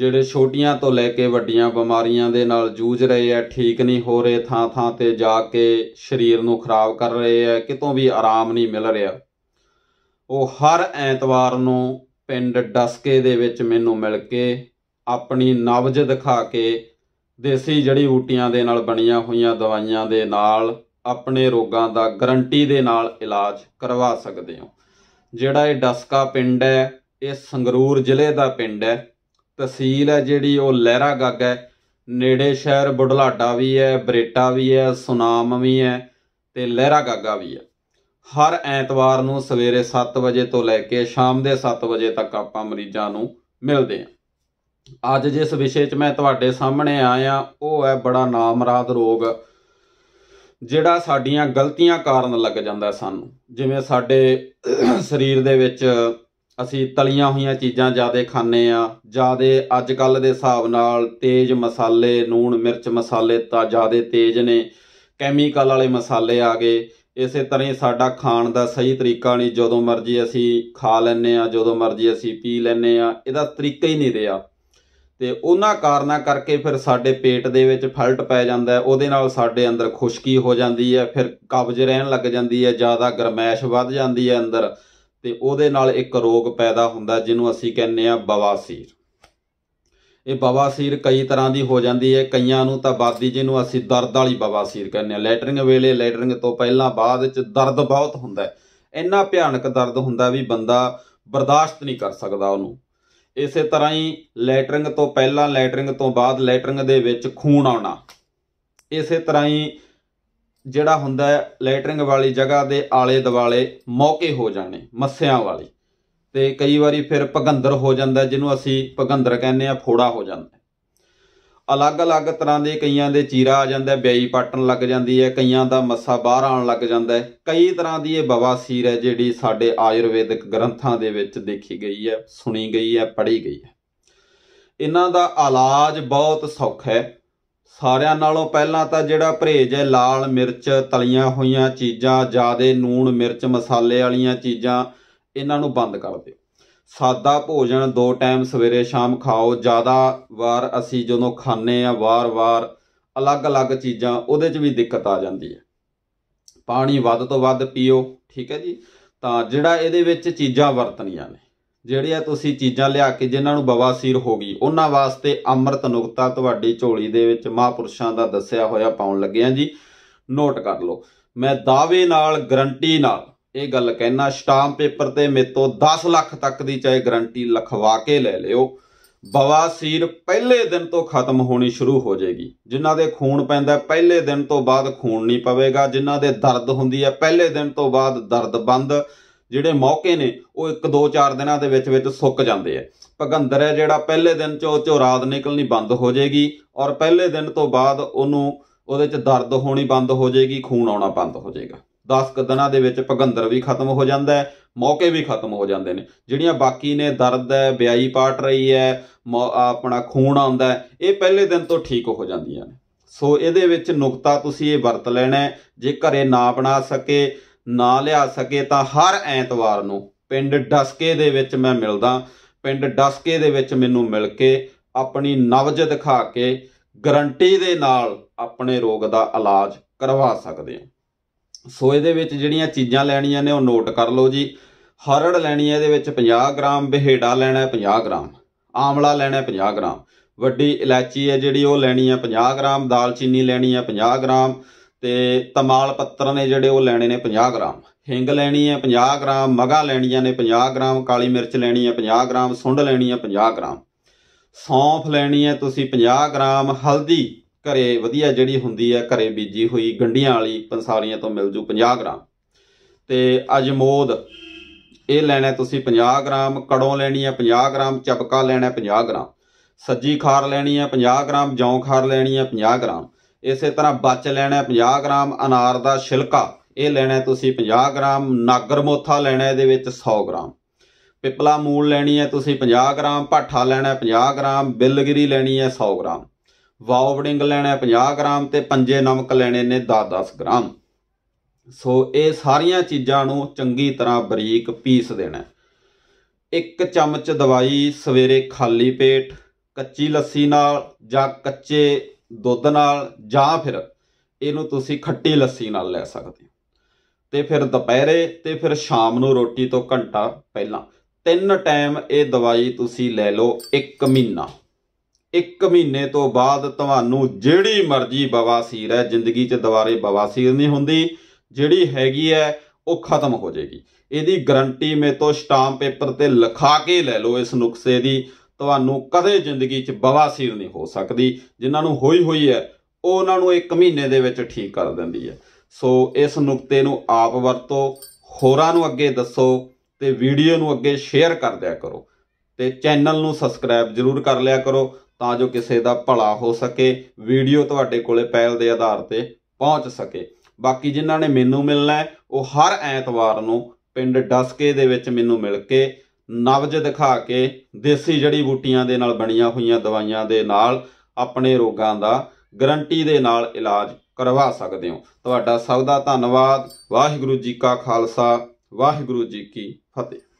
ਜਿਹੜੇ ਛੋਟੀਆਂ ਤੋਂ ਲੈ ਕੇ ਵੱਡੀਆਂ ਬਿਮਾਰੀਆਂ ਦੇ ਨਾਲ ਜੂਝ ਰਹੇ ਆ ਠੀਕ ਨਹੀਂ ਹੋ ਰਹੇ ਥਾਂ ਥਾਂ ਤੇ ਜਾ ਕੇ ਸਰੀਰ ਨੂੰ ਖਰਾਬ ਕਰ ਰਹੇ ਆ ਕਿਤੋਂ ਵੀ ਆਰਾਮ ਨਹੀਂ ਮਿਲ ਰਿਹਾ ਉਹ ਹਰ ਐਤਵਾਰ ਨੂੰ ਪਿੰਡ ਡਸਕੇ ਦੇ ਵਿੱਚ ਮੈਨੂੰ ਮਿਲ ਕੇ ਆਪਣੀ ਨਵਜ ਦਿਖਾ ਕੇ ਦੇਸੀ ਜੜੀ ਬੂਟੀਆਂ ਦੇ ਨਾਲ ਬਣੀਆਂ ਹੋਈਆਂ ਦਵਾਈਆਂ ਦੇ ਨਾਲ ਆਪਣੇ ਰੋਗਾਂ ਦਾ ਗਰੰਟੀ ਦੇ ਨਾਲ ਇਲਾਜ ਕਰਵਾ ਸਕਦੇ ਹਾਂ ਜਿਹੜਾ ਇਹ ਡਸਕਾ ਪਿੰਡ ਹੈ ਇਹ ਸੰਗਰੂਰ ਜ਼ਿਲ੍ਹੇ ਦਾ ਪਿੰਡ ਹੈ ਤਹਿਸੀਲ ਹੈ ਜਿਹੜੀ ਉਹ ਲਹਿਰਾ ਗੱਗ ਹੈ ਨੇੜੇ ਸ਼ਹਿਰ ਬੁਢਲਾਡਾ ਵੀ ਹੈ ਬਰੇਟਾ ਵੀ ਹੈ ਸੁਨਾਮ ਵੀ ਹੈ ਤੇ ਲਹਿਰਾ ਗੱਗਾ ਵੀ ਹੈ ਹਰ ਐਤਵਾਰ ਨੂੰ ਸਵੇਰੇ 7 ਵਜੇ ਤੋਂ ਲੈ ਕੇ ਸ਼ਾਮ ਦੇ 7 ਵਜੇ ਤੱਕ ਆਪਾਂ ਮਰੀਜ਼ਾਂ ਨੂੰ ਮਿਲਦੇ ਹਾਂ ਅੱਜ ਜਿਸ ਵਿਸ਼ੇ 'ਚ ਮੈਂ ਤੁਹਾਡੇ ਸਾਹਮਣੇ ਆਇਆ ਉਹ ਹੈ ਬੜਾ ਨਾਮਰਾਦ ਰੋਗ ਜਿਹੜਾ ਸਾਡੀਆਂ ਗਲਤੀਆਂ ਕਾਰਨ ਲੱਗ ਜਾਂਦਾ ਸਾਨੂੰ ਜਿਵੇਂ ਸਾਡੇ ਸਰੀਰ ਦੇ ਵਿੱਚ ਅਸੀਂ ਤਲੀਆਂ ਹੋਈਆਂ ਚੀਜ਼ਾਂ ਜ਼ਿਆਦਾ ਖਾਂਦੇ ਆ ਜ਼ਿਆਦਾ ਅੱਜ ਕੱਲ ਦੇ ਹਿਸਾਬ ਨਾਲ ਤੇਜ਼ ਮਸਾਲੇ ਨੂਣ ਮਿਰਚ ਮਸਾਲੇ ਤਾਂ ਜ਼ਿਆਦਾ ਤੇਜ਼ ਨੇ ਕੈਮੀਕਲ ਵਾਲੇ ਮਸਾਲੇ ਆ ਗਏ ਇਸੇ ਤਰ੍ਹਾਂ ਹੀ ਸਾਡਾ ਖਾਣ ਦਾ ਸਹੀ ਤਰੀਕਾ ਨਹੀਂ ਜਦੋਂ ਮਰਜ਼ੀ ਅਸੀਂ ਖਾ ਲੈਨੇ ਆ ਜਦੋਂ ਮਰਜ਼ੀ ਅਸੀਂ ਪੀ ਲੈਨੇ ਆ ਇਹਦਾ ਤਰੀਕਾ ਹੀ ਨਹੀਂ ਰਿਹਾ ਤੇ ਉਹਨਾਂ ਕਾਰਨਾਂ ਕਰਕੇ ਫਿਰ ਸਾਡੇ ਪੇਟ ਦੇ ਵਿੱਚ ਫਲਟ ਪੈ ਜਾਂਦਾ ਉਹਦੇ ਨਾਲ ਸਾਡੇ ਅੰਦਰ ਖੁਸ਼ਕੀ ਹੋ ਜਾਂਦੀ ਹੈ ਫਿਰ ਕਬਜ਼ ਰਹਿਣ ਲੱਗ ਜਾਂਦੀ ਹੈ ਜ਼ਿਆਦਾ ਗਰਮੈਸ਼ ਵੱਧ ਜਾਂਦੀ ਹੈ ਅੰਦਰ ਤੇ ਉਹਦੇ ਨਾਲ ਇੱਕ ਰੋਗ ਪੈਦਾ ਹੁੰਦਾ ਜਿਹਨੂੰ ਅਸੀਂ ਕਹਿੰਦੇ ਆ ਬਵਾਸੀਰ ਇਹ ਬਵਾਸੀਰ ਕਈ ਤਰ੍ਹਾਂ ਦੀ ਹੋ ਜਾਂਦੀ ਹੈ ਕਈਆਂ ਨੂੰ ਤਾਂ ਬਾਦੀ ਜਿਹਨੂੰ ਅਸੀਂ ਦਰਦ ਵਾਲੀ ਬਵਾਸੀਰ ਕਹਿੰਦੇ ਆ ਲੈਟਰਿੰਗ ਵੇਲੇ ਲੈਟਰਿੰਗ ਤੋਂ ਪਹਿਲਾਂ ਬਾਅਦ ਵਿੱਚ ਦਰਦ ਬਹੁਤ ਹੁੰਦਾ ਹੈ ਇੰਨਾ ਭਿਆਨਕ ਦਰਦ ਹੁੰਦਾ ਵੀ ਬੰਦਾ ਬਰਦਾਸ਼ਤ ਨਹੀਂ ਕਰ ਸਕਦਾ ਉਹਨੂੰ ਇਸੇ ਤਰ੍ਹਾਂ ਹੀ ਲੈਟਰਿੰਗ ਤੋਂ ਪਹਿਲਾਂ ਲੈਟਰਿੰਗ ਤੋਂ ਬਾਅਦ ਲੈਟਰਿੰਗ ਦੇ ਵਿੱਚ ਖੂਨ ਆਉਣਾ ਇਸੇ ਤਰ੍ਹਾਂ ਹੀ ਜਿਹੜਾ ਹੁੰਦਾ ਹੈ ਲੈਟਰਿੰਗ ਵਾਲੀ ਜਗ੍ਹਾ ਦੇ ਆਲੇ ਦੁਆਲੇ ਮੌਕੇ ਹੋ ਜਾਣੇ ਮੱਸਿਆਂ ਵਾਲੀ ਤੇ ਕਈ ਵਾਰੀ ਫਿਰ ਭਗੰਦਰ ਹੋ ਜਾਂਦਾ ਜਿਹਨੂੰ ਅਸੀਂ ਭਗੰਦਰ ਕਹਿੰਦੇ ਆ ਫੋੜਾ ਹੋ ਜਾਂਦਾ ਅਲੱਗ-ਅਲੱਗ ਤਰ੍ਹਾਂ ਦੇ ਕਈਆਂ ਦੇ ਚੀਰਾ ਆ ਜਾਂਦਾ ਬਿਆਈ ਪਟਣ ਲੱਗ ਜਾਂਦੀ ਹੈ ਕਈਆਂ ਦਾ ਮੱਸਾ ਬਾਹਰ ਆਉਣ ਲੱਗ ਜਾਂਦਾ ਹੈ ਕਈ ਤਰ੍ਹਾਂ ਦੀ ਇਹ ਬਵਾਸੀਰ ਹੈ ਜਿਹੜੀ ਸਾਡੇ ਆਯੁਰਵੈਦਿਕ ਗ੍ਰੰਥਾਂ ਦੇ ਵਿੱਚ ਦੇਖੀ ਗਈ ਹੈ ਸੁਣੀ ਗਈ ਹੈ ਪੜ੍ਹੀ ਗਈ ਹੈ ਇਹਨਾਂ ਦਾ ਇਲਾਜ ਬਹੁਤ ਸੌਖਾ ਹੈ ਸਾਰਿਆਂ ਨਾਲੋਂ ਪਹਿਲਾਂ ਤਾਂ ਜਿਹੜਾ ਪਰਹੇਜ ਹੈ ਲਾਲ ਮਿਰਚ ਤਲੀਆਂ ਹੋਈਆਂ ਚੀਜ਼ਾਂ ਜ਼ਿਆਦੇ ਨੂਣ ਮਿਰਚ ਮਸਾਲੇ ਵਾਲੀਆਂ ਚੀਜ਼ਾਂ ਇਹਨਾਂ ਨੂੰ ਬੰਦ ਕਰ ਦਿਓ ਸਾਦਾ ਭੋਜਨ ਦੋ ਟਾਈਮ ਸਵੇਰੇ ਸ਼ਾਮ ਖਾਓ ਜ਼ਿਆਦਾ ਵਾਰ ਅਸੀਂ ਜਦੋਂ ਖਾਂਦੇ ਆ ਵਾਰ-ਵਾਰ ਅਲੱਗ-ਅਲੱਗ ਚੀਜ਼ਾਂ ਉਹਦੇ 'ਚ ਵੀ ਦਿੱਕਤ ਆ ਜਾਂਦੀ ਹੈ ਪਾਣੀ ਵੱਧ ਤੋਂ ਵੱਧ ਪੀਓ ਠੀਕ ਹੈ ਜੀ ਤਾਂ ਜਿਹੜਾ ਇਹਦੇ ਵਿੱਚ ਚੀਜ਼ਾਂ ਵਰਤਣੀਆਂ ਨੇ ਆ ਤੁਸੀਂ ਚੀਜ਼ਾਂ ਲਿਆ ਕੇ ਜਿਨ੍ਹਾਂ ਨੂੰ ਬਵਾਸੀਰ ਹੋ ਗਈ ਉਹਨਾਂ ਵਾਸਤੇ ਅੰਮ੍ਰਿਤ ਨੁਕਤਾ ਤੁਹਾਡੀ ਝੋਲੀ ਦੇ ਵਿੱਚ ਮਹਾਪੁਰਸ਼ਾਂ ਦਾ ਦੱਸਿਆ ਹੋਇਆ ਪਾਉਣ ਲੱਗੇ ਆ ਜੀ ਨੋਟ ਕਰ ਲਓ ਮੈਂ ਦਾਅਵੇ ਨਾਲ ਗਰੰਟੀ ਨਾਲ ਇਹ ਗੱਲ ਕਹਿਣਾ ਸਟਾਮ ਪੇਪਰ ਤੇ ਤੋਂ 10 ਲੱਖ ਤੱਕ ਦੀ ਚਾਹੇ ਗਰੰਟੀ ਲਖਵਾ ਕੇ ਲੈ ਲਿਓ ਬਵਾਸੀਰ ਪਹਿਲੇ ਦਿਨ ਤੋਂ ਖਤਮ ਹੋਣੀ ਸ਼ੁਰੂ ਹੋ ਜਾਏਗੀ ਜਿਨ੍ਹਾਂ ਦੇ ਖੂਨ ਪੈਂਦਾ ਪਹਿਲੇ ਦਿਨ ਤੋਂ ਬਾਅਦ ਖੂਨ ਨਹੀਂ ਪਵੇਗਾ ਜਿਨ੍ਹਾਂ ਦੇ ਦਰਦ ਹੁੰਦੀ ਹੈ ਪਹਿਲੇ ਦਿਨ ਤੋਂ ਬਾਅਦ ਦਰਦ ਬੰਦ ਜਿਹੜੇ ਮੌਕੇ ਨੇ ਉਹ 1 2 4 ਦਿਨਾਂ ਦੇ ਵਿੱਚ ਵਿੱਚ ਸੁੱਕ ਜਾਂਦੇ ਆ ਭਗੰਦਰ ਹੈ ਜਿਹੜਾ ਪਹਿਲੇ ਦਿਨ ਚੋ ਚੋ ਰਾਤ ਨਿਕਲਣੀ ਬੰਦ ਹੋ ਜਾਏਗੀ ਔਰ ਪਹਿਲੇ ਦਿਨ ਤੋਂ ਬਾਅਦ ਉਹਨੂੰ ਉਹਦੇ 'ਚ ਦਰਦ ਹੋਣੀ ਬੰਦ ਹੋ ਜਾਏਗੀ ਖੂਨ ਆਉਣਾ ਬੰਦ ਹੋ ਜਾਏਗਾ 10 ਕ ਦਿਨਾਂ ਦੇ ਵਿੱਚ ਭਗੰਦਰ ਵੀ ਖਤਮ ਹੋ ਜਾਂਦਾ ਹੈ ਮੌਕੇ ਵੀ ਖਤਮ ਹੋ ਜਾਂਦੇ ਨੇ ਜਿਹੜੀਆਂ ਬਾਕੀ ਨੇ ਦਰਦ ਹੈ ਬਿਆਈ ਪਾਟ ਰਹੀ ਹੈ ਆਪਣਾ ਖੂਨ ਆਉਂਦਾ ਇਹ ਪਹਿਲੇ ਦਿਨ ਤੋਂ ਠੀਕ ਹੋ ਜਾਂਦੀਆਂ ਨੇ ਸੋ ਇਹਦੇ ਵਿੱਚ ਨੁਕਤਾ ਤੁਸੀਂ ਇਹ ਵਰਤ ਲੈਣਾ ਜੇ ਘਰੇ ਨਾ ਬਣਾ ਸਕੇ ਨਾ ਲਿਆ ਸਕੇ ਤਾਂ ਹਰ ਐਤਵਾਰ ਨੂੰ ਪਿੰਡ ਡਸਕੇ ਦੇ ਵਿੱਚ ਮੈਂ ਮਿਲਦਾ ਪਿੰਡ ਡਸਕੇ ਦੇ ਵਿੱਚ ਮੈਨੂੰ ਮਿਲ ਕੇ ਆਪਣੀ ਨਵਜ ਦਿਖਾ ਕੇ ਗਰੰਟੀ ਦੇ ਨਾਲ ਆਪਣੇ ਰੋਗ ਦਾ ਇਲਾਜ ਕਰਵਾ ਸਕਦੇ ਹਾਂ ਸੋ ਇਹਦੇ ਵਿੱਚ ਜਿਹੜੀਆਂ ਚੀਜ਼ਾਂ ਲੈਣੀਆਂ ਨੇ ਉਹ ਨੋਟ ਕਰ ਲਓ ਜੀ ਹਰੜ ਲੈਣੀ ਹੈ ਇਹਦੇ ਵਿੱਚ 50 ਗ੍ਰਾਮ ਬਿਹੇੜਾ ਲੈਣਾ ਹੈ 50 ਗ੍ਰਾਮ ਆਮਲਾ ਲੈਣਾ ਹੈ 50 ਗ੍ਰਾਮ ਵੱਡੀ ਇਲਾਚੀ ਹੈ ਜਿਹੜੀ ਉਹ ਲੈਣੀ ਹੈ 50 ਗ੍ਰਾਮ ਦਾਲਚੀਨੀ ਲੈਣੀ ਹੈ 50 ਗ੍ਰਾਮ ਤੇ ਤਮਾਲ ਪੱਤਰ ਨੇ ਜਿਹੜੇ ਉਹ ਲੈਣੇ ਨੇ 50 ਗ੍ਰਾਮ ਹਿੰਗ ਲੈਣੀ ਹੈ 50 ਗ੍ਰਾਮ ਮਗਾ ਲੈਣੀਆਂ ਨੇ 50 ਗ੍ਰਾਮ ਕਾਲੀ ਮਿਰਚ ਲੈਣੀ ਹੈ 50 ਗ੍ਰਾਮ ਸੁੰਡ ਲੈਣੀ ਹੈ 50 ਗ੍ਰਾਮ ਸੌਂਫ ਲੈਣੀ ਹੈ ਤੁਸੀਂ 50 ਗ੍ਰਾਮ ਹਲਦੀ ਘਰੇ ਵਧੀਆ ਜਿਹੜੀ ਹੁੰਦੀ ਹੈ ਘਰੇ ਬੀਜੀ ਹੋਈ ਗੰਡੀਆਂ ਵਾਲੀ ਪੰਸਾਰੀਆਂ ਤੋਂ ਮਿਲ ਜੂ 50 ਗ੍ਰਾਮ ਤੇ ਅਜਮੋਦ ਇਹ ਲੈਣਾ ਤੁਸੀਂ 50 ਗ੍ਰਾਮ ਕੜੋਂ ਲੈਣੀ ਹੈ 50 ਗ੍ਰਾਮ ਚਪਕਾ ਲੈਣਾ 50 ਗ੍ਰਾਮ ਸੱਜੀ ਖਾਰ ਲੈਣੀ ਹੈ 50 ਗ੍ਰਾਮ ਜੌਂ ਖਾਰ ਲੈਣੀ ਹੈ 50 ਗ੍ਰਾਮ ਇਸੇ ਤਰ੍ਹਾਂ ਬਚ ਲੈਣਾ 50 ਗ੍ਰਾਮ ਅਨਾਰ ਦਾ ਛਿਲਕਾ ਇਹ ਲੈਣਾ ਤੁਸੀਂ 50 ਗ੍ਰਾਮ ਨਾਗਰ ਮੋਥਾ ਲੈਣਾ ਇਹਦੇ ਵਿੱਚ 100 ਗ੍ਰਾਮ ਪਿਪਲਾ ਮੂਲ ਲੈਣੀ ਹੈ ਤੁਸੀਂ 50 ਗ੍ਰਾਮ ਭਾਠਾ ਲੈਣਾ 50 ਗ੍ਰਾਮ ਬਿੱਲਗਰੀ ਲੈਣੀ ਹੈ 100 ਗ੍ਰਾਮ ਵਾਉਵਡਿੰਗ ਲੈਣਾ 50 ਗ੍ਰਾਮ ਤੇ ਪੰਜੇ ਨਮਕ ਲੈਣੇ ਨੇ 10-10 ਗ੍ਰਾਮ ਸੋ ਇਹ ਸਾਰੀਆਂ ਚੀਜ਼ਾਂ ਨੂੰ ਚੰਗੀ ਤਰ੍ਹਾਂ ਬਰੀਕ ਪੀਸ ਦੇਣਾ ਇੱਕ ਚਮਚ ਦਵਾਈ ਸਵੇਰੇ ਖਾਲੀ ਪੇਟ ਕੱਚੀ ਲੱਸੀ ਨਾਲ ਜਾਂ ਕੱਚੇ ਦੁੱਧ ਨਾਲ ਜਾਂ ਫਿਰ ਇਹਨੂੰ ਤੁਸੀਂ ਖੱਟੀ ਲੱਸੀ ਨਾਲ ਲੈ ਸਕਦੇ ਹੋ ਤੇ ਫਿਰ ਦੁਪਹਿਰੇ ਤੇ ਫਿਰ ਸ਼ਾਮ ਨੂੰ ਰੋਟੀ ਤੋਂ ਘੰਟਾ ਪਹਿਲਾਂ ਤਿੰਨ ਟਾਈਮ ਇਹ ਦਵਾਈ ਤੁਸੀਂ ਲੈ ਲਓ 1 ਮਹੀਨਾ 1 ਮਹੀਨੇ ਤੋਂ ਬਾਅਦ ਤੁਹਾਨੂੰ ਜਿਹੜੀ ਮਰਜ਼ੀ ਬਵਾਸੀਰ ਹੈ ਜ਼ਿੰਦਗੀ 'ਚ ਦੁਬਾਰੇ ਬਵਾਸੀਰ ਨਹੀਂ ਹੁੰਦੀ ਜਿਹੜੀ ਹੈਗੀ ਹੈ ਉਹ ਖਤਮ ਹੋ ਜਾਏਗੀ ਇਹਦੀ ਗਰੰਟੀ ਮੇ ਤੋਂ ਸਟਾਮ ਪੇਪਰ ਤੇ ਲਿਖਾ ਕੇ ਲੈ ਲਓ ਇਸ ਨੁਕਸੇ ਦੀ ਤੁਹਾਨੂੰ ਕਦੇ ਜ਼ਿੰਦਗੀ 'ਚ ਬਵਾਸੀਰ ਨਹੀਂ ਹੋ ਸਕਦੀ ਜਿਨ੍ਹਾਂ ਨੂੰ ਹੋਈ ਹੋਈ ਹੈ ਉਹ ਉਹਨਾਂ ਨੂੰ ਇੱਕ ਮਹੀਨੇ ਦੇ ਵਿੱਚ ਠੀਕ ਕਰ ਦਿੰਦੀ ਹੈ ਸੋ ਇਸ ਨੁਕਤੇ ਨੂੰ ਆਪ ਵਰਤੋ ਹੋਰਾਂ ਨੂੰ ਅੱਗੇ ਦੱਸੋ ਤੇ ਵੀਡੀਓ ਨੂੰ ਅੱਗੇ ਸ਼ੇਅਰ ਕਰ ਦਿਆ ਕਰੋ ਤੇ ਚੈਨਲ ਨੂੰ ਸਬਸਕ੍ਰਾਈਬ ਜ਼ਰੂਰ ਕਰ ਲਿਆ ਕਰੋ ਤਾਂ ਜੋ ਕਿਸੇ ਦਾ ਭਲਾ ਹੋ ਸਕੇ ਵੀਡੀਓ ਤੁਹਾਡੇ ਕੋਲੇ ਪਹਿਲ ਦੇ ਆਧਾਰ ਤੇ ਪਹੁੰਚ ਸਕੇ ਬਾਕੀ ਜਿਨ੍ਹਾਂ ਨੇ ਮੈਨੂੰ ਮਿਲਣਾ ਹੈ ਉਹ ਹਰ ਐਤਵਾਰ ਨੂੰ ਪਿੰਡ ਡਸਕੇ ਦੇ ਵਿੱਚ ਮੈਨੂੰ ਮਿਲ ਕੇ ਨਵਜ ਦਿਖਾ ਕੇ ਦੇਸੀ ਜੜੀ ਬੂਟੀਆਂ ਦੇ ਨਾਲ ਬਣੀਆਂ ਹੋਈਆਂ ਦਵਾਈਆਂ ਦੇ ਨਾਲ ਆਪਣੇ ਰੋਗਾਂ ਦਾ ਗਰੰਟੀ ਦੇ ਨਾਲ ਇਲਾਜ ਕਰਵਾ ਸਕਦੇ ਹੋ ਤੁਹਾਡਾ ਸਭ ਦਾ ਧੰਨਵਾਦ ਵਾਹਿਗੁਰੂ ਜੀ ਕਾ ਖਾਲਸਾ ਵਾਹਿਗੁਰੂ ਜੀ ਕੀ ਫਤਿਹ